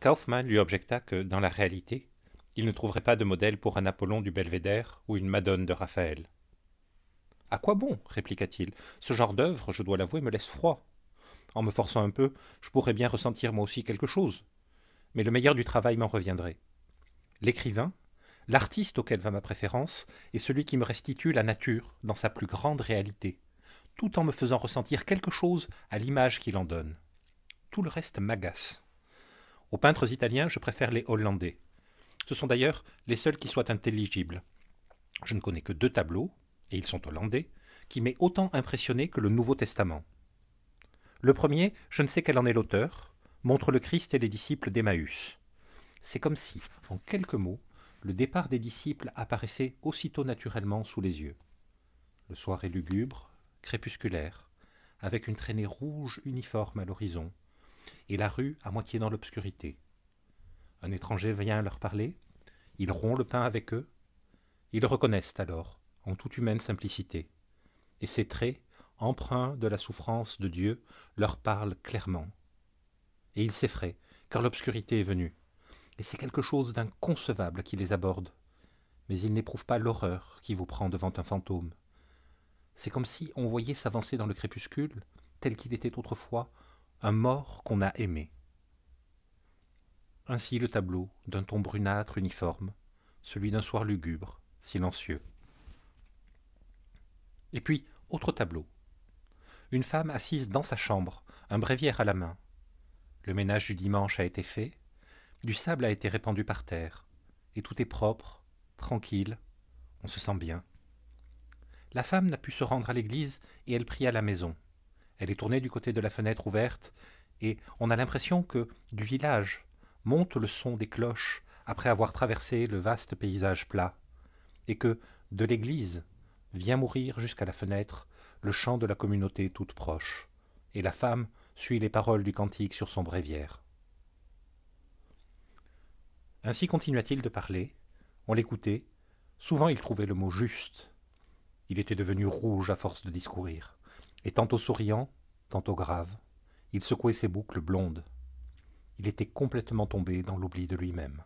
Kaufmann lui objecta que, dans la réalité, il ne trouverait pas de modèle pour un Apollon du Belvédère ou une Madone de Raphaël. À quoi bon répliqua-t-il. Ce genre d'œuvre, je dois l'avouer, me laisse froid. En me forçant un peu, je pourrais bien ressentir moi aussi quelque chose. Mais le meilleur du travail m'en reviendrait. L'écrivain, l'artiste auquel va ma préférence, est celui qui me restitue la nature dans sa plus grande réalité, tout en me faisant ressentir quelque chose à l'image qu'il en donne. Tout le reste m'agace. Aux peintres italiens, je préfère les hollandais. Ce sont d'ailleurs les seuls qui soient intelligibles. Je ne connais que deux tableaux, et ils sont hollandais, qui m'aient autant impressionné que le Nouveau Testament. Le premier, je ne sais quel en est l'auteur, montre le Christ et les disciples d'Emmaüs. C'est comme si, en quelques mots, le départ des disciples apparaissait aussitôt naturellement sous les yeux. Le soir est lugubre, crépusculaire, avec une traînée rouge uniforme à l'horizon, et la rue à moitié dans l'obscurité. Un étranger vient leur parler, ils rompt le pain avec eux, ils reconnaissent alors, en toute humaine simplicité, et ses traits, empreints de la souffrance de Dieu, leur parlent clairement. Et ils s'effraient, car l'obscurité est venue, et c'est quelque chose d'inconcevable qui les aborde, mais ils n'éprouvent pas l'horreur qui vous prend devant un fantôme. C'est comme si on voyait s'avancer dans le crépuscule, tel qu'il était autrefois, un mort qu'on a aimé. Ainsi le tableau, d'un ton brunâtre uniforme, celui d'un soir lugubre, silencieux. Et puis, autre tableau. Une femme assise dans sa chambre, un bréviaire à la main. Le ménage du dimanche a été fait, du sable a été répandu par terre, et tout est propre, tranquille, on se sent bien. La femme n'a pu se rendre à l'église et elle prie à la maison. Elle est tournée du côté de la fenêtre ouverte, et on a l'impression que du village monte le son des cloches après avoir traversé le vaste paysage plat, et que de l'église vient mourir jusqu'à la fenêtre le chant de la communauté toute proche, et la femme suit les paroles du cantique sur son bréviaire. Ainsi continua-t-il de parler, on l'écoutait, souvent il trouvait le mot juste, il était devenu rouge à force de discourir. Et tantôt souriant, tantôt grave, il secouait ses boucles blondes. Il était complètement tombé dans l'oubli de lui-même.